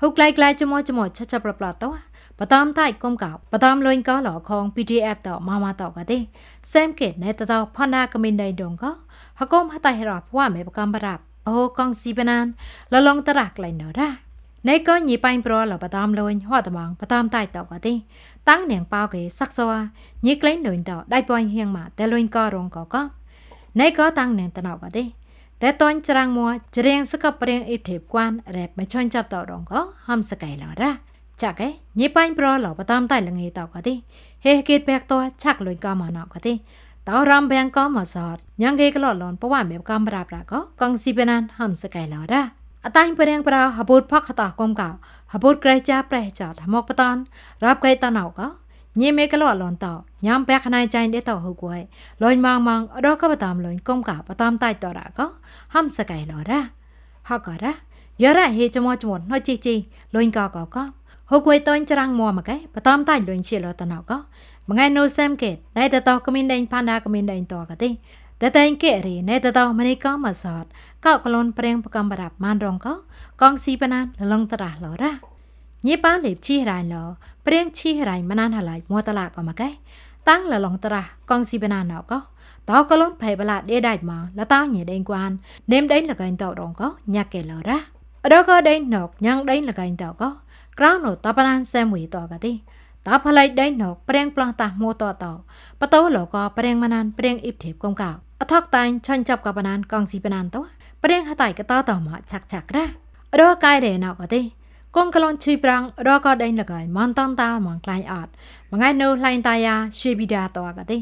ហុកក្លាយក្លាយចមោចមោឆឆប្រប្លតោបតាមតៃគុំកោបតាមលុញកោលខង PDF តម៉ាម៉ាតកទេសែមគេណេតតោផណាកមីណៃដងកោហកុំហតៃរ៉វ៉ាមេបកំបរាប់អូកងស៊ីបណានលលងតរ៉ាក្លៃណរ៉ាណេកោញីប៉ៃប្រលបតាមលុញហតម៉ងបតាមតៃតកទេតាំងនាងប៉ោគេសាក់សោញីក្លែងលុញតដៃពួយហៀងម៉ាតែលុញកោរងកោកោណេកោតាំងនាងតណោកទេ대또인지랑뭐지랭스카프랭이태관랩매천잡다그런거함스가일러라자게니빠인브로러바담달릉이다거디헤헤게백도착로이까마나거디다람뱅거마서냥게글러론보와맵감브라브라거강시베난함스가일러라អតៃប្រៀងប្រោហបុតផកតោះកុំកោហបុតក្រៃចាប្រេះចតមកបតនរាប់កៃតណៅកោញីមេកលអលនតញ៉ាំបែខណៃចៃដេតហូគួយលុញម៉ងម៉ងអដកបតាមលុញកុំកាបតាមតៃតរកហំសកៃលរ៉ាហករ៉ាយរ៉ាហេចមោចមនណជីជីលុញកកកហូគួយតនច្រាំងមួមកែបតាមតៃលុញជាលតណកមងៃណូសាំកេតណៃតតកមីនដេងផានាកមីនដេងតកទេតតែងកេរីណេតតោមនីកំអសតកោក្លូនព្រៀងប្រកំបរាប់ម៉ានរងក កងស៊ីបណានលងតរះលរ៉ាញីប៉ាលេបជីរ៉ៃឡោព្រៀងជីរ៉ៃមណានហឡៃមួតឡាក៏មកកែតាំងលឡងត្រាកងស៊ីបណាណោក៏តោកលំផៃបឡាដេដៃម៉ងលតោញេដេងគួនណេមដេងលកែងតោរងក៏ញ៉ាក់កែឡរ៉ារកដេងណុកញ៉ាងដេងលកែងតោក៏ក្រោណូតបណានសែមួយតោក៏ទីតបផ្លៃដេងណុកព្រៀងប្លោះតាមួតតោបតោលក៏ព្រៀងមណានព្រៀងអ៊ីបធៀបកុំកោអថកតាញ់ឆាញ់ចាប់កបណានកងស៊ីបណានតោព្រៀងហតៃកតោតោមកឆាក់ឆាក់រ៉ារកកាយរេណោក៏ទីគុំក្លូនឈីប្រាំងរកដេញលកៃមនតនតាមងក្លៃអត់មងៃនៅឡៃតាយាឈីប៊ីដាតកទេ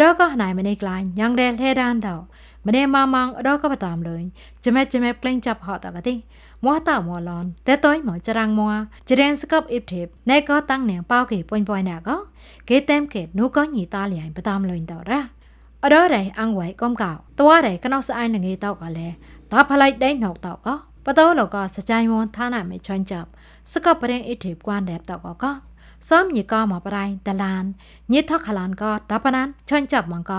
រកណៃមនេះក្លៃយ៉ាងរែលហេរ៉ានដោមនេះម៉ាម៉ងរកបតាមលុញចមែចមែផ្លេងចាប់ហតកទេមោះតាមឡនតេតុយមកចរាំងមួច្រៀងស្កប់អ៊ីបធីបណៃក៏តាំងនាងប៉ោគេពុញពុញណាក៏គេតែមគេនោះក៏ញីតាលៃបតាមលុញតរ៉ាអររ៉ៃអងវ៉ៃកុំកោតួរ៉ៃកណោះស្អាយនឹងងីតោក៏លែតផលៃដេញណោកតោក៏ပတောလောကစကြိုင်ဝန်ဌာနမေချွန်ချပ်စကပရင်အထေကွမ်တဲ့တော့ကောကစောမြေကမပရိုင်းတလန်ညစ်ထခလန်ကဒပနန်ချွန်ချပ်မန်က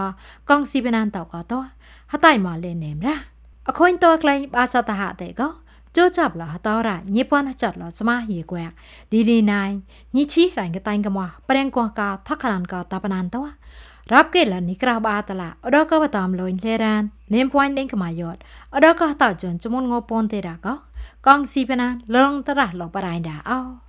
ကောင်းစီပနန်တော့ကတော့ဟတိုင်မလဲနေမလားအခွင့်တော်ကလိုင်းပါစတဟတဲ့ကောကြောချပလာဟတော်ရညပွမ်းချတ်လောစမဟီကွက်ဒီဒီနိုင်ညချီရိုင်းကတိုင်းကမပရင်ကွာကထခလန်ကဒပနန်တော့ rapkela nikrah ba atala odo ka batam loin leran nem point ding kama yot odo ka ta jon chumon ngo pon te ra ka kong si pena long tara lo parai da ao